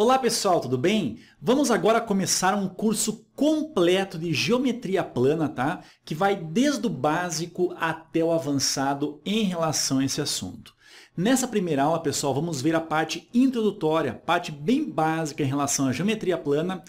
Olá pessoal, tudo bem? Vamos agora começar um curso completo de geometria plana, tá? Que vai desde o básico até o avançado em relação a esse assunto. Nessa primeira aula, pessoal, vamos ver a parte introdutória, parte bem básica em relação à geometria plana,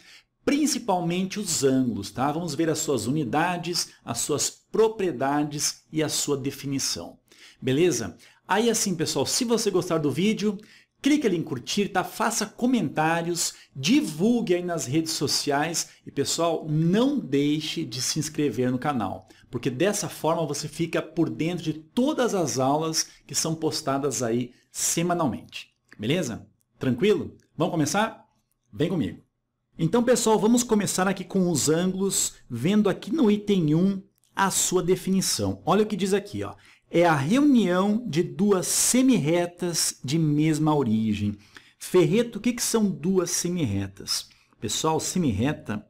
principalmente os ângulos, tá? Vamos ver as suas unidades, as suas propriedades e a sua definição. Beleza? Aí assim, pessoal, se você gostar do vídeo, Clique ali em curtir, tá? Faça comentários, divulgue aí nas redes sociais e pessoal, não deixe de se inscrever no canal, porque dessa forma você fica por dentro de todas as aulas que são postadas aí semanalmente. Beleza? Tranquilo? Vamos começar? Vem comigo. Então pessoal, vamos começar aqui com os ângulos, vendo aqui no item 1 a sua definição. Olha o que diz aqui, ó é a reunião de duas semirretas de mesma origem. Ferreto, o que, que são duas semirretas? Pessoal, semirreta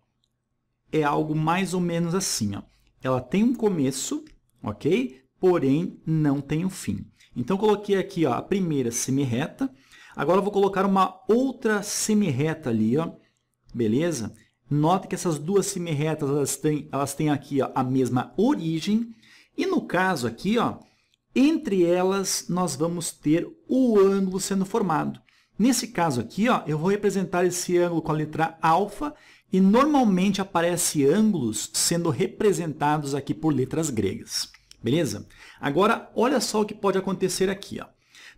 é algo mais ou menos assim. Ó. Ela tem um começo, ok? Porém, não tem um fim. Então, coloquei aqui ó, a primeira semirreta. Agora, eu vou colocar uma outra semirreta ali, ó. beleza? Nota que essas duas semirretas elas têm, elas têm aqui ó, a mesma origem. E no caso aqui, ó, entre elas, nós vamos ter o ângulo sendo formado. Nesse caso aqui, ó, eu vou representar esse ângulo com a letra alfa e normalmente aparece ângulos sendo representados aqui por letras gregas. Beleza? Agora, olha só o que pode acontecer aqui. Ó.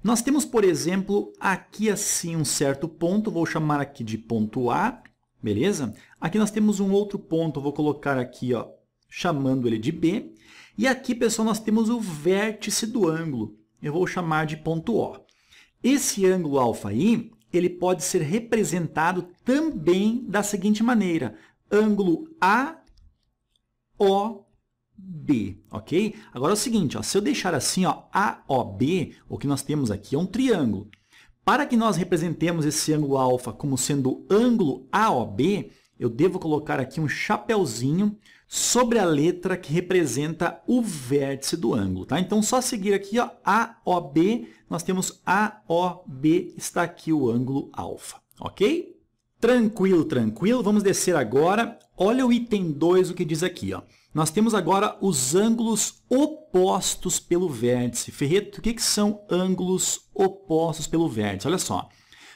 Nós temos, por exemplo, aqui assim um certo ponto, vou chamar aqui de ponto A, beleza? Aqui nós temos um outro ponto, vou colocar aqui, ó, chamando ele de B. E aqui, pessoal, nós temos o vértice do ângulo. Eu vou chamar de ponto O. Esse ângulo alfa aí, ele pode ser representado também da seguinte maneira. Ângulo AOB, ok? Agora é o seguinte, ó, se eu deixar assim, ó, AOB, o que nós temos aqui é um triângulo. Para que nós representemos esse ângulo alfa como sendo ângulo AOB, eu devo colocar aqui um chapéuzinho sobre a letra que representa o vértice do ângulo. Tá? Então, só seguir aqui, ó, AOB, nós temos AOB, está aqui o ângulo alfa, ok? Tranquilo, tranquilo. Vamos descer agora. Olha o item 2, o que diz aqui. Ó. Nós temos agora os ângulos opostos pelo vértice. Ferreto, o que, que são ângulos opostos pelo vértice? Olha só,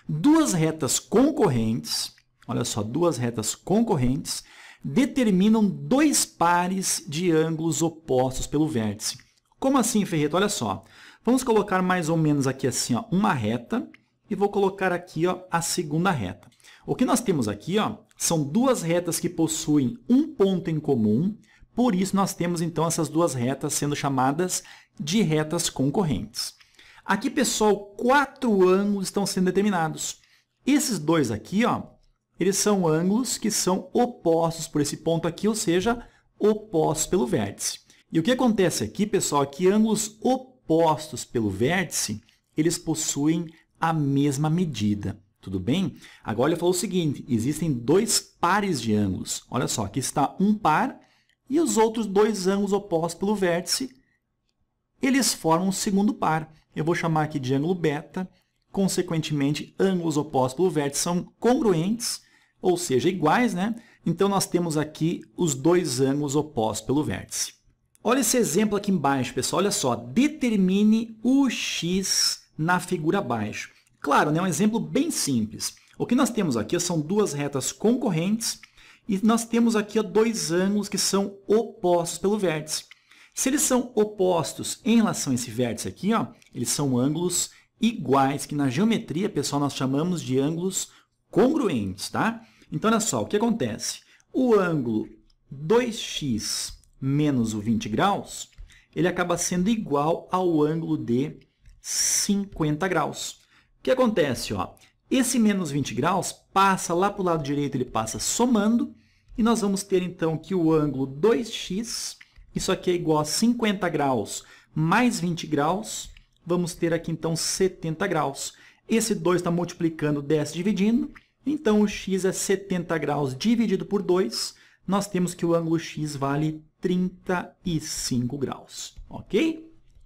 duas retas concorrentes, olha só, duas retas concorrentes determinam dois pares de ângulos opostos pelo vértice. Como assim, Ferreto? Olha só. Vamos colocar mais ou menos aqui assim ó, uma reta e vou colocar aqui ó, a segunda reta. O que nós temos aqui ó, são duas retas que possuem um ponto em comum, por isso nós temos então essas duas retas sendo chamadas de retas concorrentes. Aqui, pessoal, quatro ângulos estão sendo determinados. Esses dois aqui ó, eles são ângulos que são opostos por esse ponto aqui, ou seja, opostos pelo vértice. E o que acontece aqui, pessoal, é que ângulos opostos pelo vértice, eles possuem a mesma medida, tudo bem? Agora ele falou o seguinte, existem dois pares de ângulos. Olha só, aqui está um par e os outros dois ângulos opostos pelo vértice, eles formam o segundo par. Eu vou chamar aqui de ângulo beta, consequentemente, ângulos opostos pelo vértice são congruentes ou seja, iguais, né? Então nós temos aqui os dois ângulos opostos pelo vértice. Olha esse exemplo aqui embaixo, pessoal. Olha só, determine o x na figura abaixo. Claro, é né? um exemplo bem simples. O que nós temos aqui são duas retas concorrentes e nós temos aqui dois ângulos que são opostos pelo vértice. Se eles são opostos em relação a esse vértice aqui, ó, eles são ângulos iguais, que na geometria, pessoal, nós chamamos de ângulos congruentes, tá? Então, olha só, o que acontece? O ângulo 2x menos o 20 graus, ele acaba sendo igual ao ângulo de 50 graus. O que acontece? Ó? Esse menos 20 graus passa lá para o lado direito, ele passa somando, e nós vamos ter, então, que o ângulo 2x, isso aqui é igual a 50 graus mais 20 graus, vamos ter aqui, então, 70 graus. Esse 2 está multiplicando, desce dividindo, então, o x é 70 graus dividido por 2. Nós temos que o ângulo x vale 35 graus, ok?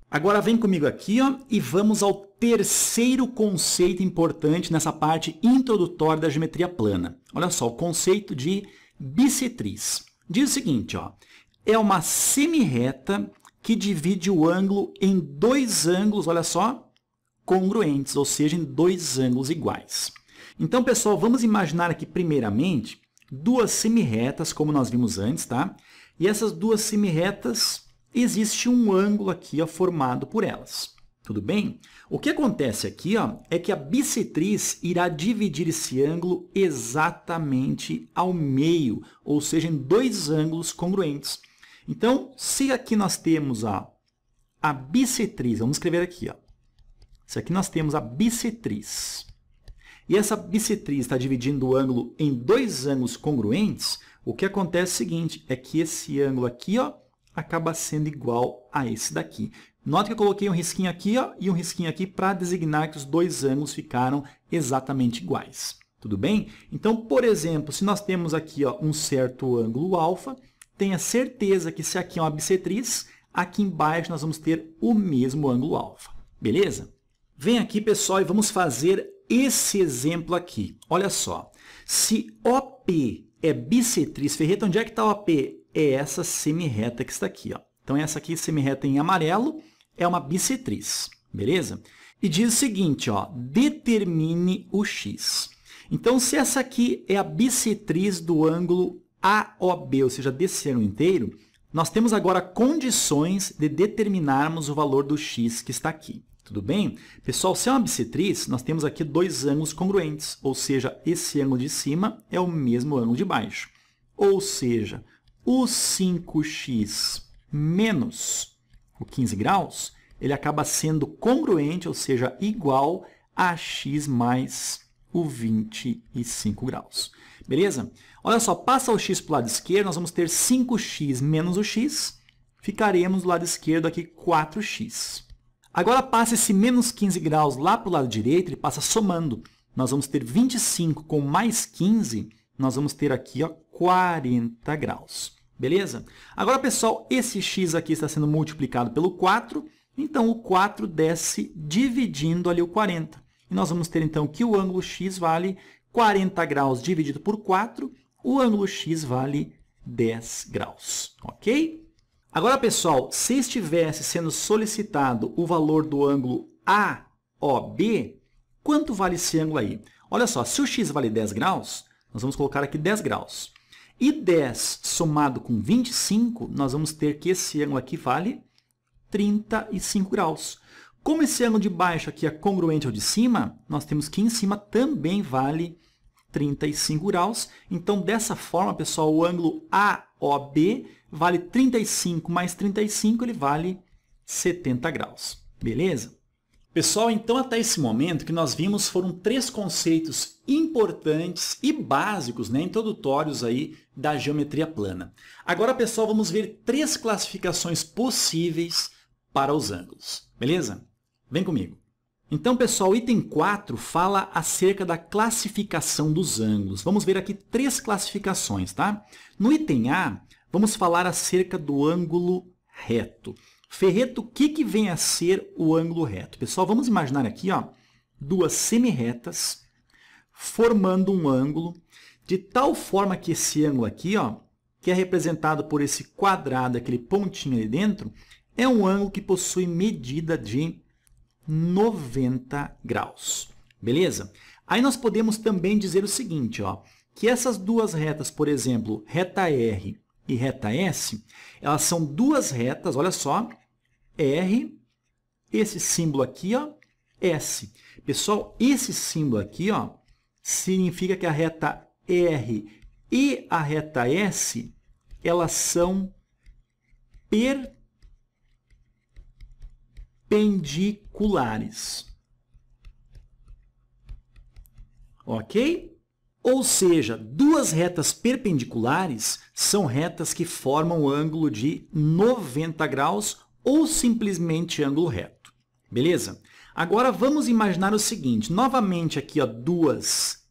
Agora vem comigo aqui ó, e vamos ao terceiro conceito importante nessa parte introdutória da geometria plana. Olha só, o conceito de bissetriz. Diz o seguinte, ó, é uma semirreta que divide o ângulo em dois ângulos, olha só, congruentes, ou seja, em dois ângulos iguais. Então, pessoal, vamos imaginar aqui primeiramente duas semirretas, como nós vimos antes, tá? E essas duas semirretas, existe um ângulo aqui ó, formado por elas. Tudo bem? O que acontece aqui ó, é que a bissetriz irá dividir esse ângulo exatamente ao meio, ou seja, em dois ângulos congruentes. Então, se aqui nós temos a, a bissetriz, vamos escrever aqui, ó. se aqui nós temos a bissetriz e essa bissetriz está dividindo o ângulo em dois ângulos congruentes, o que acontece é o seguinte, é que esse ângulo aqui ó, acaba sendo igual a esse daqui. Note que eu coloquei um risquinho aqui ó, e um risquinho aqui para designar que os dois ângulos ficaram exatamente iguais. Tudo bem? Então, por exemplo, se nós temos aqui ó, um certo ângulo alfa, tenha certeza que se aqui é uma bissetriz, aqui embaixo nós vamos ter o mesmo ângulo alfa. Beleza? Vem aqui, pessoal, e vamos fazer esse exemplo aqui. Olha só. Se OP é bissetriz ferreta, onde é que está OP? É essa semirreta que está aqui. Ó. Então, essa aqui, semirreta em amarelo, é uma bissetriz. Beleza? E diz o seguinte, ó, determine o x. Então, se essa aqui é a bissetriz do ângulo AOB, ou seja, desse ângulo inteiro, nós temos agora condições de determinarmos o valor do x que está aqui. Tudo bem? Pessoal, se é uma bissetriz, nós temos aqui dois ângulos congruentes, ou seja, esse ângulo de cima é o mesmo ângulo de baixo. Ou seja, o 5x menos o 15 graus, ele acaba sendo congruente, ou seja, igual a x mais o 25 graus. Beleza? Olha só, passa o x para o lado esquerdo, nós vamos ter 5x menos o x, ficaremos do lado esquerdo aqui 4x. Agora passa esse menos 15 graus lá para o lado direito, ele passa somando. Nós vamos ter 25 com mais 15, nós vamos ter aqui ó, 40 graus. Beleza? Agora, pessoal, esse x aqui está sendo multiplicado pelo 4, então o 4 desce dividindo ali o 40. E nós vamos ter, então, que o ângulo x vale 40 graus dividido por 4, o ângulo x vale 10 graus, ok? Agora, pessoal, se estivesse sendo solicitado o valor do ângulo AOB, quanto vale esse ângulo aí? Olha só, se o x vale 10 graus, nós vamos colocar aqui 10 graus. E 10 somado com 25, nós vamos ter que esse ângulo aqui vale 35 graus. Como esse ângulo de baixo aqui é congruente ao de cima, nós temos que em cima também vale 35. 35 graus. Então, dessa forma, pessoal, o ângulo AOB vale 35 mais 35, ele vale 70 graus. Beleza? Pessoal, então até esse momento que nós vimos foram três conceitos importantes e básicos, né, introdutórios aí da geometria plana. Agora, pessoal, vamos ver três classificações possíveis para os ângulos. Beleza? Vem comigo. Então, pessoal, o item 4 fala acerca da classificação dos ângulos. Vamos ver aqui três classificações, tá? No item A, vamos falar acerca do ângulo reto. Ferreto, o que, que vem a ser o ângulo reto? Pessoal, vamos imaginar aqui, ó, duas semirretas formando um ângulo de tal forma que esse ângulo aqui, ó, que é representado por esse quadrado, aquele pontinho ali dentro, é um ângulo que possui medida de 90 graus. Beleza? Aí nós podemos também dizer o seguinte, ó, que essas duas retas, por exemplo, reta R e reta S, elas são duas retas, olha só, R, esse símbolo aqui, ó, S. Pessoal, esse símbolo aqui ó, significa que a reta R e a reta S elas são perpendiculares Perpendiculares, Ok? Ou seja, duas retas perpendiculares são retas que formam ângulo de 90 graus ou simplesmente ângulo reto. Beleza? Agora vamos imaginar o seguinte, novamente aqui ó, duas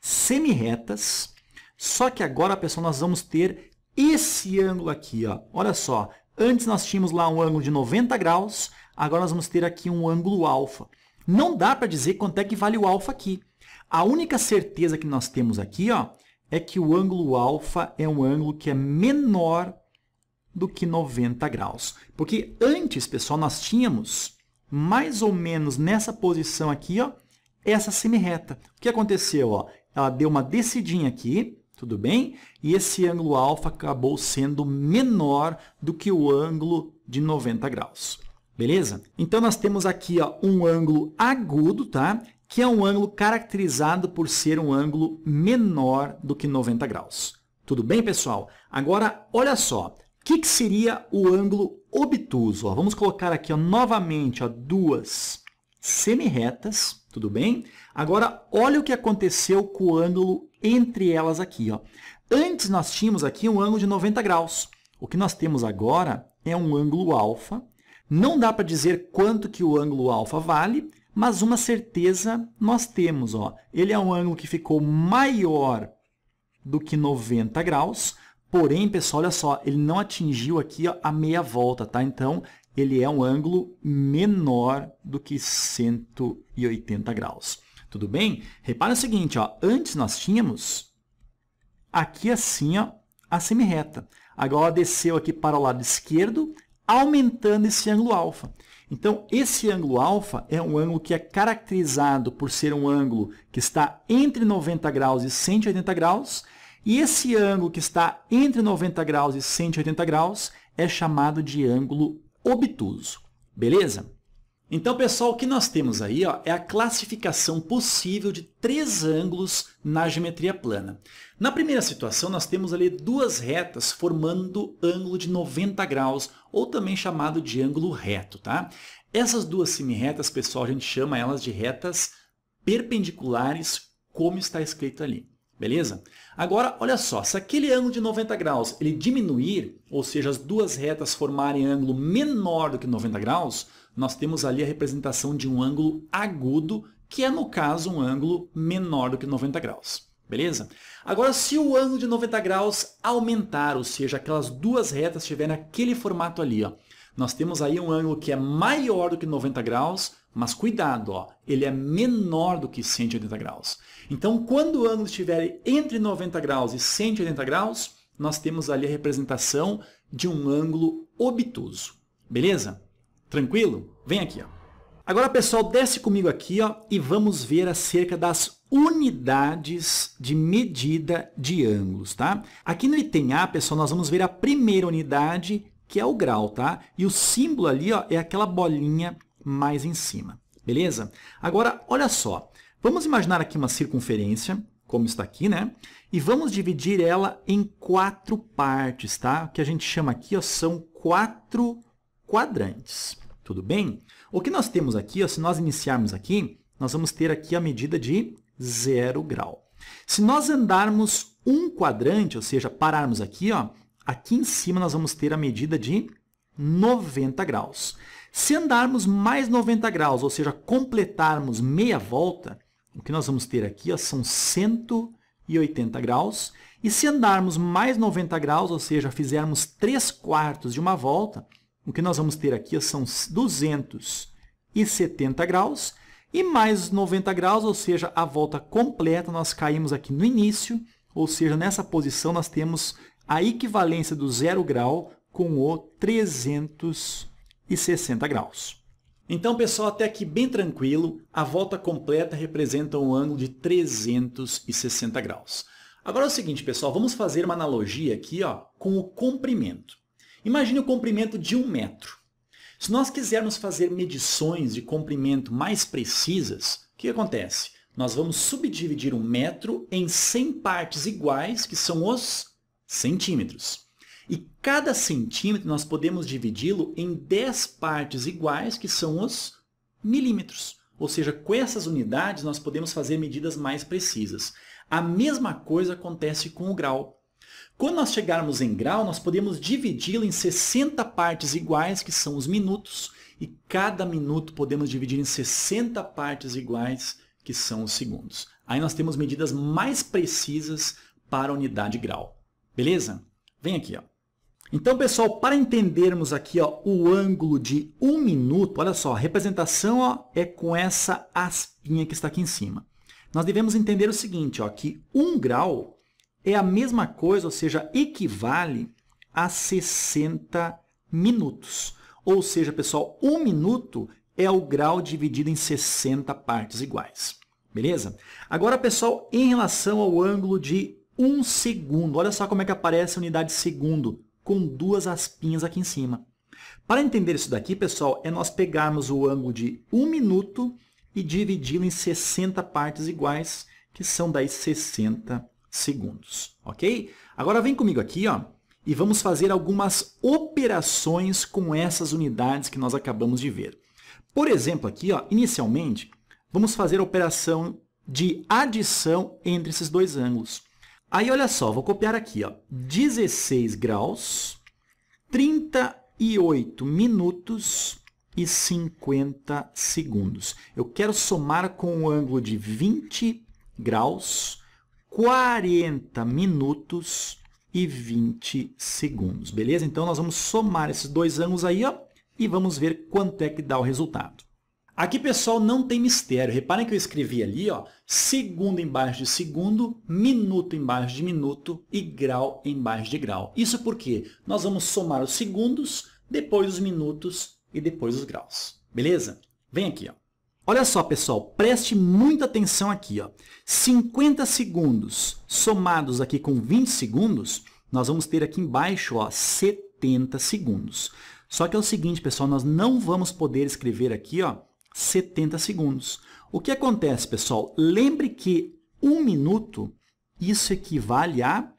semirretas, só que agora, pessoal, nós vamos ter esse ângulo aqui. Ó. Olha só, antes nós tínhamos lá um ângulo de 90 graus, Agora nós vamos ter aqui um ângulo alfa. Não dá para dizer quanto é que vale o alfa aqui. A única certeza que nós temos aqui ó, é que o ângulo alfa é um ângulo que é menor do que 90 graus. Porque antes, pessoal, nós tínhamos mais ou menos nessa posição aqui, ó, essa semirreta. O que aconteceu? Ó? Ela deu uma descidinha aqui, tudo bem? E esse ângulo alfa acabou sendo menor do que o ângulo de 90 graus beleza? Então nós temos aqui ó, um ângulo agudo, tá? que é um ângulo caracterizado por ser um ângulo menor do que 90 graus. Tudo bem, pessoal? Agora, olha só, o que, que, seria o ângulo obtuso? Ó, vamos colocar aqui ó, novamente ó, duas semirretas, tudo bem? Agora, olha o que aconteceu com o ângulo entre elas aqui. Ó. Antes nós tínhamos aqui um ângulo de 90 graus. O que nós temos agora é um ângulo alfa não dá para dizer quanto que o ângulo alfa vale, mas uma certeza nós temos. Ó. Ele é um ângulo que ficou maior do que 90 graus, porém, pessoal, olha só, ele não atingiu aqui ó, a meia volta, tá? Então, ele é um ângulo menor do que 180 graus. Tudo bem? Repara o seguinte, ó, antes nós tínhamos aqui assim ó, a semi-reta. Agora ela desceu aqui para o lado esquerdo, aumentando esse ângulo alfa. Então, esse ângulo alfa é um ângulo que é caracterizado por ser um ângulo que está entre 90 graus e 180 graus, e esse ângulo que está entre 90 graus e 180 graus é chamado de ângulo obtuso. Beleza? Então, pessoal, o que nós temos aí ó, é a classificação possível de três ângulos na geometria plana. Na primeira situação, nós temos ali duas retas formando ângulo de 90 graus, ou também chamado de ângulo reto. Tá? Essas duas semirretas, pessoal, a gente chama elas de retas perpendiculares, como está escrito ali. Beleza? Agora, olha só, se aquele ângulo de 90 graus ele diminuir, ou seja, as duas retas formarem ângulo menor do que 90 graus, nós temos ali a representação de um ângulo agudo, que é, no caso, um ângulo menor do que 90 graus. Beleza? Agora, se o ângulo de 90 graus aumentar, ou seja, aquelas duas retas tiverem aquele formato ali, ó, nós temos aí um ângulo que é maior do que 90 graus, mas cuidado, ó, ele é menor do que 180 graus. Então, quando o ângulo estiver entre 90 graus e 180 graus, nós temos ali a representação de um ângulo obtuso. Beleza? Tranquilo? Vem aqui. Ó. Agora, pessoal, desce comigo aqui ó, e vamos ver acerca das unidades de medida de ângulos. Tá? Aqui no item A, pessoal, nós vamos ver a primeira unidade que é o grau, tá? E o símbolo ali ó, é aquela bolinha mais em cima, beleza? Agora, olha só, vamos imaginar aqui uma circunferência, como está aqui, né? E vamos dividir ela em quatro partes, tá? O que a gente chama aqui ó, são quatro quadrantes, tudo bem? O que nós temos aqui, ó, se nós iniciarmos aqui, nós vamos ter aqui a medida de zero grau. Se nós andarmos um quadrante, ou seja, pararmos aqui, ó, Aqui em cima nós vamos ter a medida de 90 graus. Se andarmos mais 90 graus, ou seja, completarmos meia volta, o que nós vamos ter aqui ó, são 180 graus. E se andarmos mais 90 graus, ou seja, fizermos 3 quartos de uma volta, o que nós vamos ter aqui ó, são 270 graus. E mais 90 graus, ou seja, a volta completa, nós caímos aqui no início, ou seja, nessa posição nós temos a equivalência do zero grau com o 360 graus. Então, pessoal, até aqui bem tranquilo, a volta completa representa um ângulo de 360 graus. Agora é o seguinte, pessoal, vamos fazer uma analogia aqui ó, com o comprimento. Imagine o comprimento de um metro. Se nós quisermos fazer medições de comprimento mais precisas, o que acontece? Nós vamos subdividir um metro em 100 partes iguais, que são os centímetros. E cada centímetro nós podemos dividi-lo em 10 partes iguais, que são os milímetros. Ou seja, com essas unidades nós podemos fazer medidas mais precisas. A mesma coisa acontece com o grau. Quando nós chegarmos em grau, nós podemos dividi-lo em 60 partes iguais, que são os minutos, e cada minuto podemos dividir em 60 partes iguais, que são os segundos. Aí nós temos medidas mais precisas para a unidade grau. Beleza? Vem aqui, ó. Então, pessoal, para entendermos aqui ó, o ângulo de um minuto, olha só, a representação ó, é com essa aspinha que está aqui em cima. Nós devemos entender o seguinte, ó, que 1 grau é a mesma coisa, ou seja, equivale a 60 minutos. Ou seja, pessoal, 1 minuto é o grau dividido em 60 partes iguais. Beleza? Agora, pessoal, em relação ao ângulo de um segundo. Olha só como é que aparece a unidade segundo, com duas aspinhas aqui em cima. Para entender isso daqui, pessoal, é nós pegarmos o ângulo de 1 um minuto e dividi-lo em 60 partes iguais, que são daí 60 segundos, ok? Agora vem comigo aqui, ó, e vamos fazer algumas operações com essas unidades que nós acabamos de ver. Por exemplo, aqui, ó, inicialmente, vamos fazer a operação de adição entre esses dois ângulos. Aí olha só, vou copiar aqui, ó, 16 graus, 38 minutos e 50 segundos. Eu quero somar com o um ângulo de 20 graus, 40 minutos e 20 segundos, beleza? Então, nós vamos somar esses dois ângulos aí, ó, e vamos ver quanto é que dá o resultado. Aqui, pessoal, não tem mistério. Reparem que eu escrevi ali, ó, segundo embaixo de segundo, minuto embaixo de minuto e grau embaixo de grau. Isso porque nós vamos somar os segundos, depois os minutos e depois os graus. Beleza? Vem aqui, ó. Olha só, pessoal, preste muita atenção aqui, ó. 50 segundos somados aqui com 20 segundos, nós vamos ter aqui embaixo, ó, 70 segundos. Só que é o seguinte, pessoal, nós não vamos poder escrever aqui, ó, 70 segundos. O que acontece, pessoal? Lembre que um minuto, isso equivale a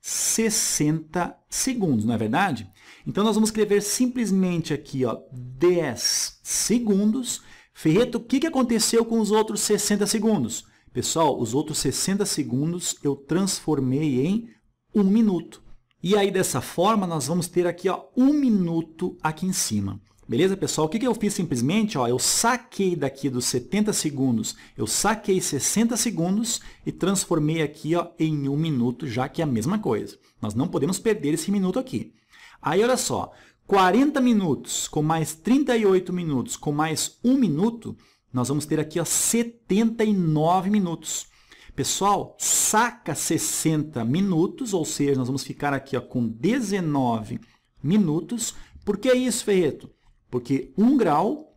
60 segundos, não é verdade? Então, nós vamos escrever simplesmente aqui, ó, 10 segundos. Ferreto, o que, que aconteceu com os outros 60 segundos? Pessoal, os outros 60 segundos eu transformei em 1 minuto. E aí, dessa forma, nós vamos ter aqui ó, 1 minuto aqui em cima. Beleza, pessoal? O que, que eu fiz simplesmente? Ó, eu saquei daqui dos 70 segundos, eu saquei 60 segundos e transformei aqui ó, em um minuto, já que é a mesma coisa. Nós não podemos perder esse minuto aqui. Aí, olha só, 40 minutos com mais 38 minutos com mais 1 minuto, nós vamos ter aqui ó, 79 minutos. Pessoal, saca 60 minutos, ou seja, nós vamos ficar aqui ó, com 19 minutos. Por que isso, Ferreto? Porque 1 um grau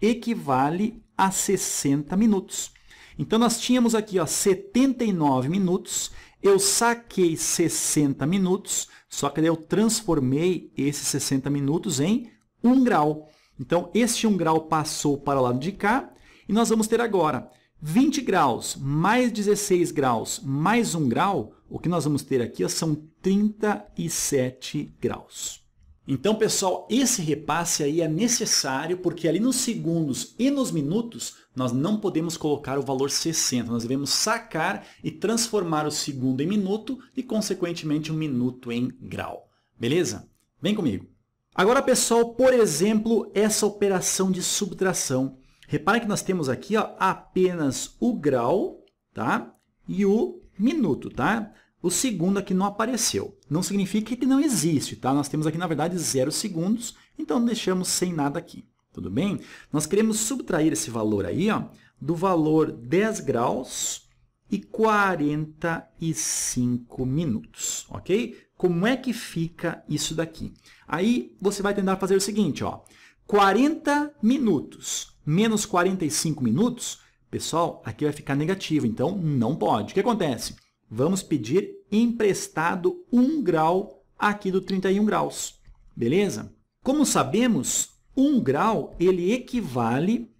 equivale a 60 minutos. Então, nós tínhamos aqui ó, 79 minutos, eu saquei 60 minutos, só que eu transformei esses 60 minutos em 1 um grau. Então, este 1 um grau passou para o lado de cá, e nós vamos ter agora 20 graus mais 16 graus mais 1 grau, o que nós vamos ter aqui ó, são 37 graus. Então, pessoal, esse repasse aí é necessário porque ali nos segundos e nos minutos nós não podemos colocar o valor 60. Nós devemos sacar e transformar o segundo em minuto e, consequentemente, um minuto em grau. Beleza? Vem comigo. Agora, pessoal, por exemplo, essa operação de subtração. Repara que nós temos aqui ó, apenas o grau tá? e o minuto. Tá? O segundo aqui não apareceu. Não significa que não existe, tá? Nós temos aqui, na verdade, zero segundos, então deixamos sem nada aqui. Tudo bem? Nós queremos subtrair esse valor aí, ó, do valor 10 graus e 45 minutos, ok? Como é que fica isso daqui? Aí você vai tentar fazer o seguinte, ó, 40 minutos menos 45 minutos, pessoal, aqui vai ficar negativo, então não pode. O que acontece? vamos pedir emprestado 1 grau aqui do 31 graus, beleza? Como sabemos, 1 grau ele equivale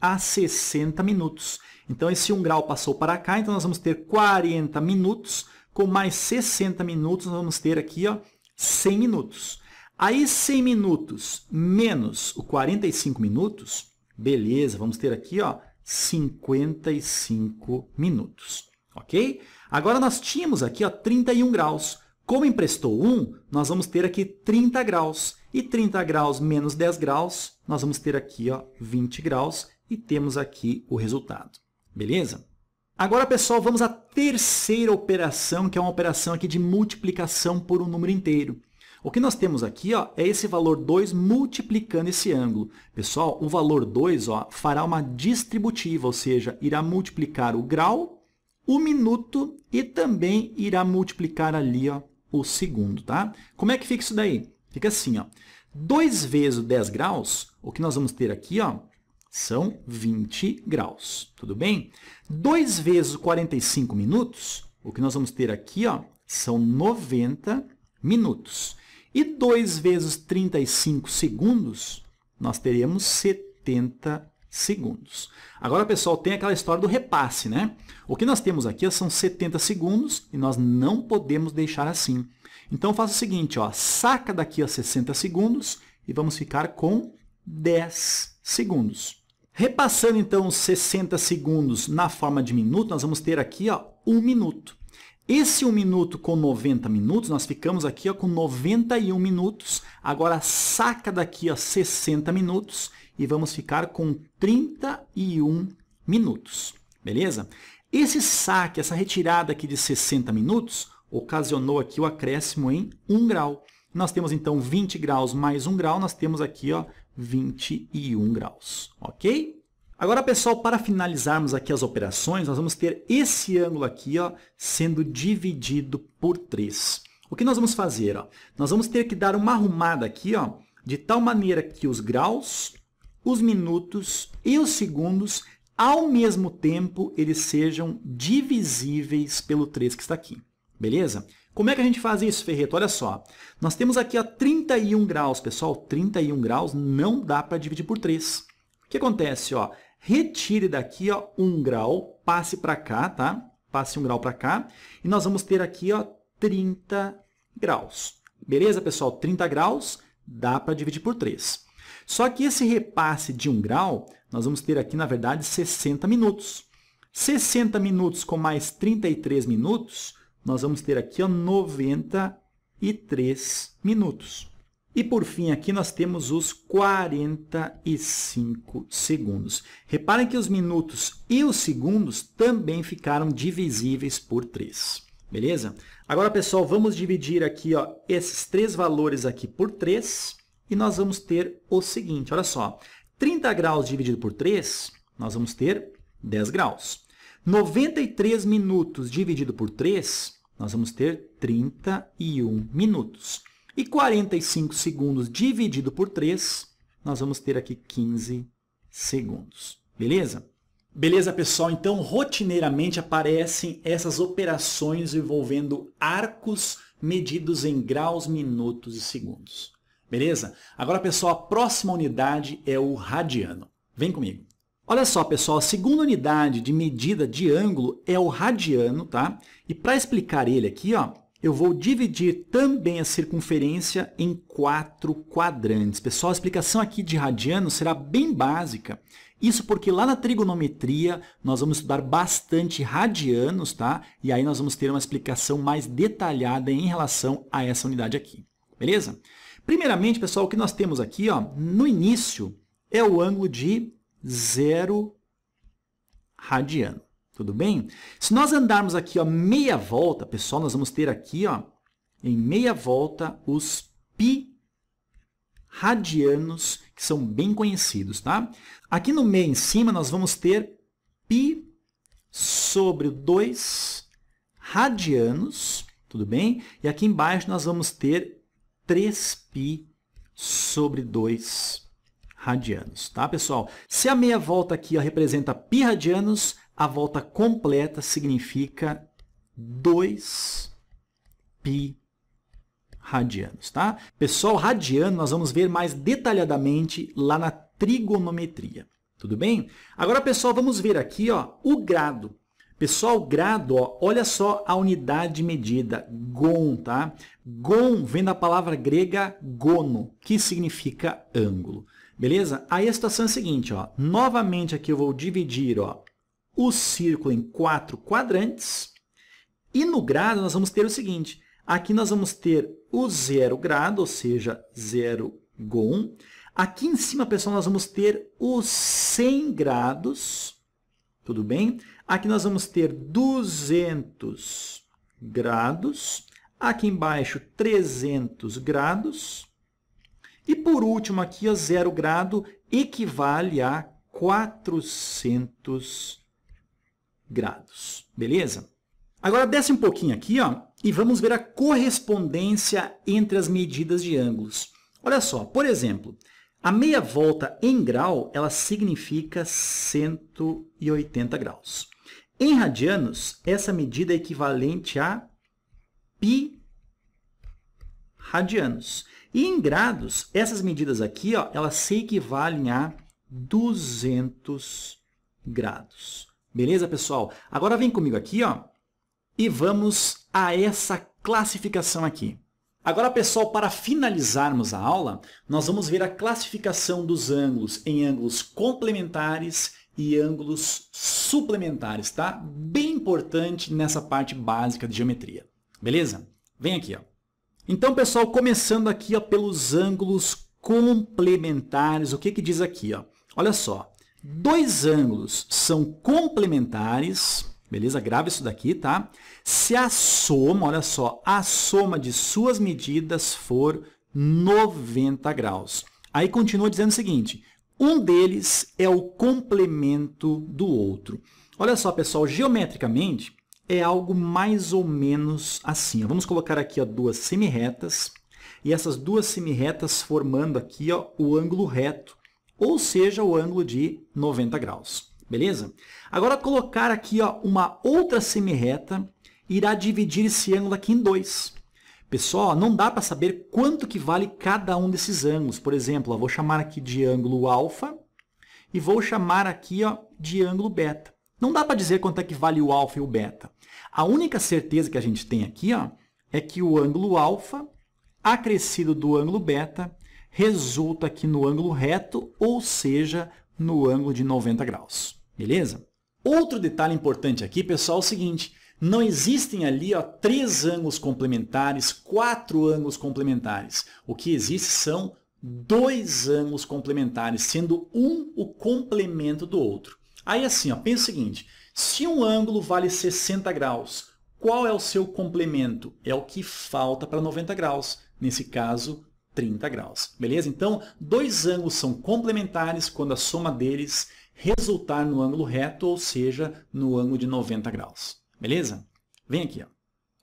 a 60 minutos. Então, esse 1 grau passou para cá, então nós vamos ter 40 minutos, com mais 60 minutos, nós vamos ter aqui ó, 100 minutos. Aí, 100 minutos menos o 45 minutos, beleza, vamos ter aqui ó, 55 minutos, ok? Agora nós tínhamos aqui ó, 31 graus. Como emprestou 1, nós vamos ter aqui 30 graus. E 30 graus menos 10 graus, nós vamos ter aqui ó, 20 graus. E temos aqui o resultado. Beleza? Agora, pessoal, vamos à terceira operação, que é uma operação aqui de multiplicação por um número inteiro. O que nós temos aqui ó, é esse valor 2 multiplicando esse ângulo. Pessoal, o valor 2 ó, fará uma distributiva, ou seja, irá multiplicar o grau o minuto e também irá multiplicar ali ó, o segundo. Tá? Como é que fica isso daí? Fica assim, 2 vezes 10 graus, o que nós vamos ter aqui ó, são 20 graus, tudo bem? 2 vezes 45 minutos, o que nós vamos ter aqui ó, são 90 minutos. E 2 vezes 35 segundos, nós teremos 70 minutos segundos. Agora, pessoal, tem aquela história do repasse, né? O que nós temos aqui são 70 segundos e nós não podemos deixar assim. Então, faça o seguinte, ó, saca daqui a 60 segundos e vamos ficar com 10 segundos. Repassando, então, os 60 segundos na forma de minuto, nós vamos ter aqui ó, 1 minuto. Esse 1 minuto com 90 minutos, nós ficamos aqui ó, com 91 minutos. Agora, saca daqui a 60 minutos e vamos ficar com 31 minutos, beleza? Esse saque, essa retirada aqui de 60 minutos, ocasionou aqui o acréscimo em 1 grau. Nós temos então 20 graus mais 1 grau, nós temos aqui ó, 21 graus, ok? Agora, pessoal, para finalizarmos aqui as operações, nós vamos ter esse ângulo aqui ó, sendo dividido por 3. O que nós vamos fazer? Ó? Nós vamos ter que dar uma arrumada aqui, ó, de tal maneira que os graus os minutos e os segundos, ao mesmo tempo, eles sejam divisíveis pelo 3 que está aqui. Beleza? Como é que a gente faz isso, Ferreto? Olha só. Nós temos aqui a 31 graus, pessoal. 31 graus não dá para dividir por 3. O que acontece? Ó? Retire daqui ó, 1 grau, passe para cá, tá? Passe 1 grau para cá. E nós vamos ter aqui ó, 30 graus. Beleza, pessoal? 30 graus dá para dividir por 3. Só que esse repasse de 1 um grau, nós vamos ter aqui, na verdade, 60 minutos. 60 minutos com mais 33 minutos, nós vamos ter aqui ó, 93 minutos. E por fim, aqui nós temos os 45 segundos. Reparem que os minutos e os segundos também ficaram divisíveis por 3. Beleza? Agora, pessoal, vamos dividir aqui ó, esses três valores aqui por 3 e nós vamos ter o seguinte, olha só. 30 graus dividido por 3, nós vamos ter 10 graus. 93 minutos dividido por 3, nós vamos ter 31 minutos. E 45 segundos dividido por 3, nós vamos ter aqui 15 segundos. Beleza? Beleza, pessoal? Então, rotineiramente aparecem essas operações envolvendo arcos medidos em graus, minutos e segundos. Beleza? Agora, pessoal, a próxima unidade é o radiano. Vem comigo. Olha só, pessoal, a segunda unidade de medida de ângulo é o radiano, tá? E para explicar ele aqui, ó, eu vou dividir também a circunferência em quatro quadrantes. Pessoal, a explicação aqui de radiano será bem básica. Isso porque lá na trigonometria nós vamos estudar bastante radianos, tá? E aí nós vamos ter uma explicação mais detalhada em relação a essa unidade aqui. Beleza? Primeiramente, pessoal, o que nós temos aqui ó, no início é o ângulo de zero radiano. Tudo bem? Se nós andarmos aqui ó, meia volta, pessoal, nós vamos ter aqui ó, em meia volta os π radianos, que são bem conhecidos. Tá? Aqui no meio em cima nós vamos ter π sobre 2 radianos, tudo bem? E aqui embaixo nós vamos ter 3π sobre 2 radianos, tá, pessoal? Se a meia volta aqui ó, representa π radianos, a volta completa significa 2π radianos, tá? Pessoal, radiano nós vamos ver mais detalhadamente lá na trigonometria, tudo bem? Agora, pessoal, vamos ver aqui ó, o grado. Pessoal, grado, ó, olha só a unidade de medida, gon, tá? Gon vem da palavra grega gono, que significa ângulo. Beleza? Aí a situação é a seguinte, ó. Novamente aqui eu vou dividir, ó, o círculo em quatro quadrantes. E no grado nós vamos ter o seguinte, aqui nós vamos ter o zero grado, ou seja, zero gon. Aqui em cima, pessoal, nós vamos ter os 100 grados, tudo bem? Aqui nós vamos ter 200 graus, aqui embaixo 300 graus, e por último aqui, ó, zero grado equivale a 400 graus, beleza? Agora desce um pouquinho aqui ó, e vamos ver a correspondência entre as medidas de ângulos. Olha só, por exemplo, a meia volta em grau ela significa 180 graus. Em radianos, essa medida é equivalente a π radianos. E em graus, essas medidas aqui, ó, elas se equivalem a 200 graus. Beleza, pessoal? Agora vem comigo aqui, ó, e vamos a essa classificação aqui. Agora, pessoal, para finalizarmos a aula, nós vamos ver a classificação dos ângulos em ângulos complementares e ângulos suplementares, tá? Bem importante nessa parte básica de geometria. Beleza? Vem aqui, ó. Então, pessoal, começando aqui ó, pelos ângulos complementares, o que, que diz aqui? Ó? Olha só, dois ângulos são complementares, beleza? Grava isso daqui, tá? Se a soma, olha só, a soma de suas medidas for 90 graus. Aí continua dizendo o seguinte, um deles é o complemento do outro. Olha só, pessoal, geometricamente é algo mais ou menos assim. Vamos colocar aqui ó, duas semirretas e essas duas semirretas formando aqui ó, o ângulo reto, ou seja, o ângulo de 90 graus. Beleza? Agora, colocar aqui ó, uma outra semirreta irá dividir esse ângulo aqui em dois. Pessoal, não dá para saber quanto que vale cada um desses ângulos. Por exemplo, ó, vou chamar aqui de ângulo alfa e vou chamar aqui ó, de ângulo beta. Não dá para dizer quanto é que vale o alfa e o beta. A única certeza que a gente tem aqui ó, é que o ângulo alfa acrescido do ângulo beta resulta aqui no ângulo reto, ou seja, no ângulo de 90 graus. Beleza? Outro detalhe importante aqui, pessoal, é o seguinte. Não existem ali ó, três ângulos complementares, quatro ângulos complementares. O que existe são dois ângulos complementares, sendo um o complemento do outro. Aí assim, ó, pensa o seguinte, se um ângulo vale 60 graus, qual é o seu complemento? É o que falta para 90 graus, nesse caso 30 graus. Beleza? Então, dois ângulos são complementares quando a soma deles resultar no ângulo reto, ou seja, no ângulo de 90 graus. Beleza? Vem aqui. Ó.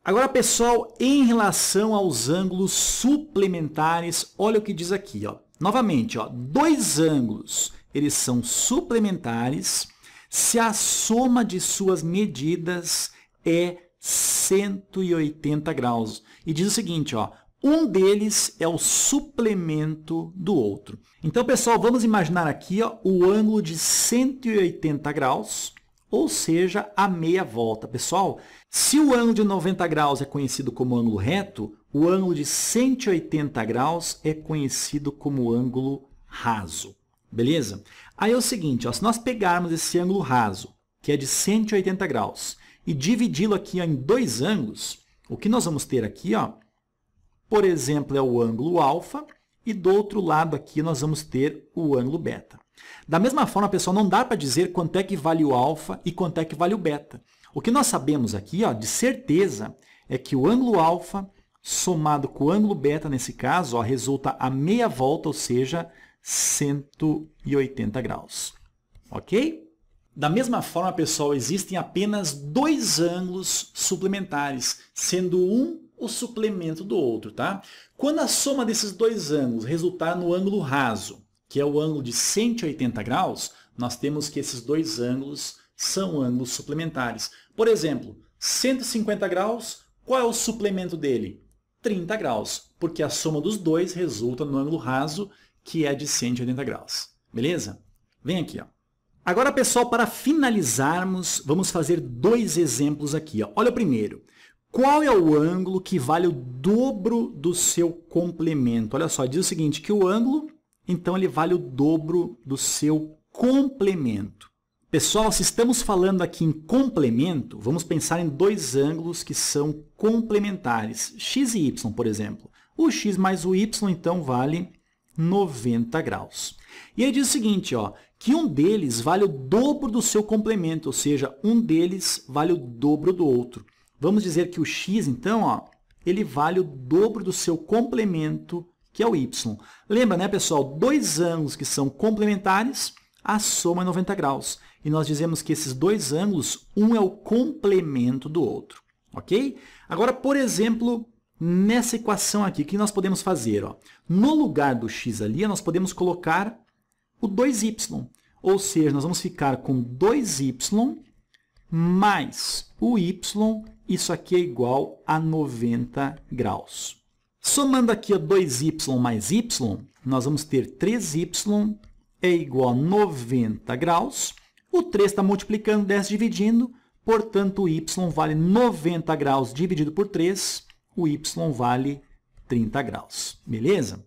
Agora, pessoal, em relação aos ângulos suplementares, olha o que diz aqui. Ó. Novamente, ó, dois ângulos eles são suplementares se a soma de suas medidas é 180 graus. E diz o seguinte, ó, um deles é o suplemento do outro. Então, pessoal, vamos imaginar aqui ó, o ângulo de 180 graus ou seja, a meia volta. Pessoal, se o ângulo de 90 graus é conhecido como ângulo reto, o ângulo de 180 graus é conhecido como ângulo raso. Beleza? Aí é o seguinte, ó, se nós pegarmos esse ângulo raso, que é de 180 graus, e dividi-lo aqui ó, em dois ângulos, o que nós vamos ter aqui, ó, por exemplo, é o ângulo alfa, e do outro lado aqui nós vamos ter o ângulo beta. Da mesma forma, pessoal, não dá para dizer quanto é que vale o alfa e quanto é que vale o beta. O que nós sabemos aqui, ó, de certeza, é que o ângulo alfa somado com o ângulo beta, nesse caso, ó, resulta a meia volta, ou seja, 180 graus. Ok? Da mesma forma, pessoal, existem apenas dois ângulos suplementares, sendo um o suplemento do outro. Tá? Quando a soma desses dois ângulos resultar no ângulo raso, que é o ângulo de 180 graus, nós temos que esses dois ângulos são ângulos suplementares. Por exemplo, 150 graus, qual é o suplemento dele? 30 graus, porque a soma dos dois resulta no ângulo raso, que é de 180 graus. Beleza? Vem aqui. Ó. Agora, pessoal, para finalizarmos, vamos fazer dois exemplos aqui. Ó. Olha o primeiro. Qual é o ângulo que vale o dobro do seu complemento? Olha só, diz o seguinte, que o ângulo então ele vale o dobro do seu complemento. Pessoal, se estamos falando aqui em complemento, vamos pensar em dois ângulos que são complementares, x e y, por exemplo. O x mais o y, então, vale 90 graus. E aí diz o seguinte, ó, que um deles vale o dobro do seu complemento, ou seja, um deles vale o dobro do outro. Vamos dizer que o x, então, ó, ele vale o dobro do seu complemento que é o y. Lembra, né, pessoal? Dois ângulos que são complementares, a soma é 90 graus. E nós dizemos que esses dois ângulos, um é o complemento do outro. Ok? Agora, por exemplo, nessa equação aqui, o que nós podemos fazer? Ó? No lugar do x ali, nós podemos colocar o 2y. Ou seja, nós vamos ficar com 2y mais o y, isso aqui é igual a 90 graus. Somando aqui a 2y mais y, nós vamos ter 3y é igual a 90 graus. O 3 está multiplicando, 10 dividindo, portanto, o y vale 90 graus dividido por 3, o y vale 30 graus, beleza?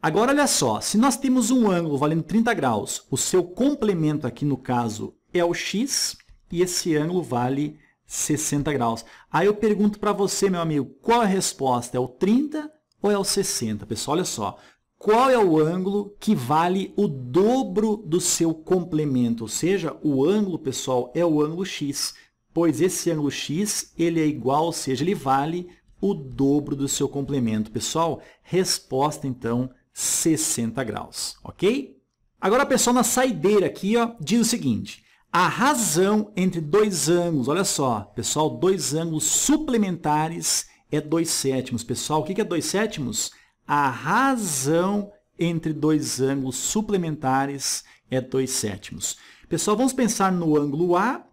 Agora, olha só, se nós temos um ângulo valendo 30 graus, o seu complemento aqui, no caso, é o x, e esse ângulo vale 60 graus. Aí eu pergunto para você, meu amigo, qual a resposta? É o 30 ou é o 60? Pessoal, olha só. Qual é o ângulo que vale o dobro do seu complemento? Ou seja, o ângulo, pessoal, é o ângulo x, pois esse ângulo x ele é igual, ou seja, ele vale o dobro do seu complemento. Pessoal, resposta, então, 60 graus, ok? Agora, pessoal, na saideira aqui, ó, diz o seguinte, a razão entre dois ângulos, olha só, pessoal, dois ângulos suplementares é 2 sétimos. Pessoal, o que é 2 sétimos? A razão entre dois ângulos suplementares é 2 sétimos. Pessoal, vamos pensar no ângulo A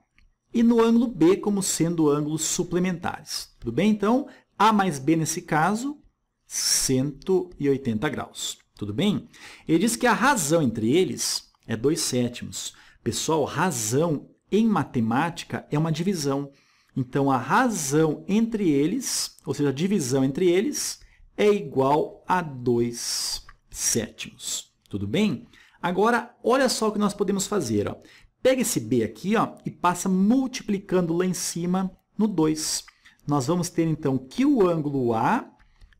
e no ângulo B como sendo ângulos suplementares. Tudo bem? Então, A mais B nesse caso, 180 graus. Tudo bem? Ele diz que a razão entre eles é 2 sétimos. Pessoal, razão em matemática é uma divisão. Então, a razão entre eles, ou seja, a divisão entre eles, é igual a 2 sétimos. Tudo bem? Agora, olha só o que nós podemos fazer. Ó. Pega esse b aqui ó, e passa multiplicando lá em cima no 2. Nós vamos ter, então, que o ângulo A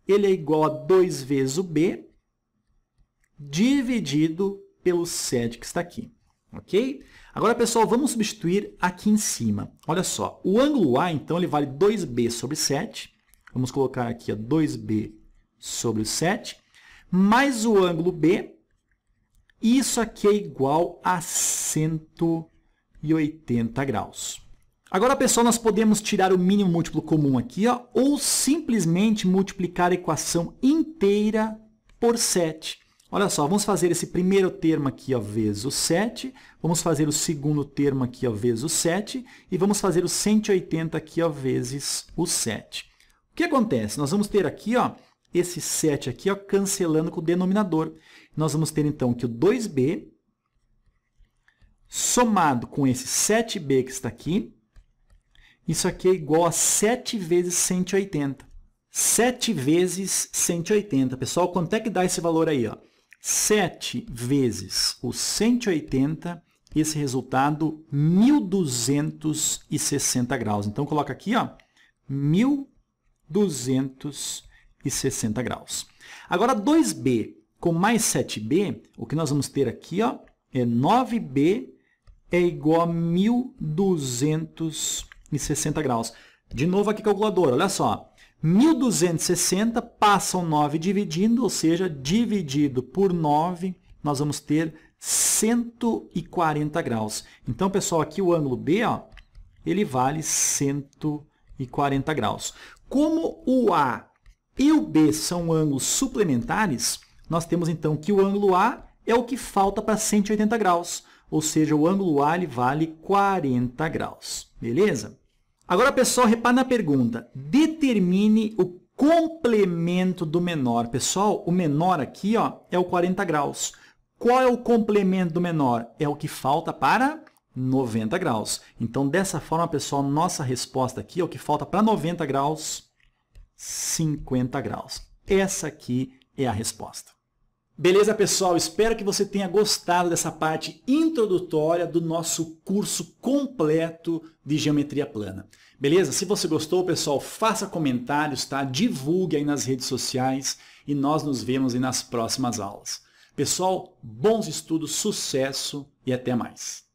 ele é igual a 2 vezes o b dividido pelo 7 que está aqui. Ok? Agora, pessoal, vamos substituir aqui em cima. Olha só, o ângulo A, então, ele vale 2b sobre 7. Vamos colocar aqui ó, 2b sobre 7, mais o ângulo B. Isso aqui é igual a 180 graus. Agora, pessoal, nós podemos tirar o mínimo múltiplo comum aqui, ó, ou simplesmente multiplicar a equação inteira por 7. Olha só, vamos fazer esse primeiro termo aqui ó, vezes o 7, vamos fazer o segundo termo aqui ó, vezes o 7 e vamos fazer o 180 aqui ó, vezes o 7. O que acontece? Nós vamos ter aqui ó, esse 7 aqui ó, cancelando com o denominador. Nós vamos ter então que o 2b somado com esse 7b que está aqui, isso aqui é igual a 7 vezes 180. 7 vezes 180. Pessoal, quanto é que dá esse valor aí? Ó? 7 vezes os 180, esse resultado 1260 graus. Então, coloca aqui, 1260 graus. Agora, 2b com mais 7b, o que nós vamos ter aqui ó, é 9b é igual a 1260 graus. De novo aqui calculadora, olha só. 1260 passam 9 dividindo, ou seja, dividido por 9, nós vamos ter 140 graus. Então, pessoal, aqui o ângulo B, ó, ele vale 140 graus. Como o A e o B são ângulos suplementares, nós temos então que o ângulo A é o que falta para 180 graus, ou seja, o ângulo A ele vale 40 graus, beleza? Agora, pessoal, repare na pergunta. Determine o complemento do menor. Pessoal, o menor aqui ó, é o 40 graus. Qual é o complemento do menor? É o que falta para 90 graus. Então, dessa forma, pessoal, nossa resposta aqui é o que falta para 90 graus, 50 graus. Essa aqui é a resposta. Beleza, pessoal? Espero que você tenha gostado dessa parte introdutória do nosso curso completo de Geometria Plana. Beleza? Se você gostou, pessoal, faça comentários, tá? Divulgue aí nas redes sociais e nós nos vemos aí nas próximas aulas. Pessoal, bons estudos, sucesso e até mais.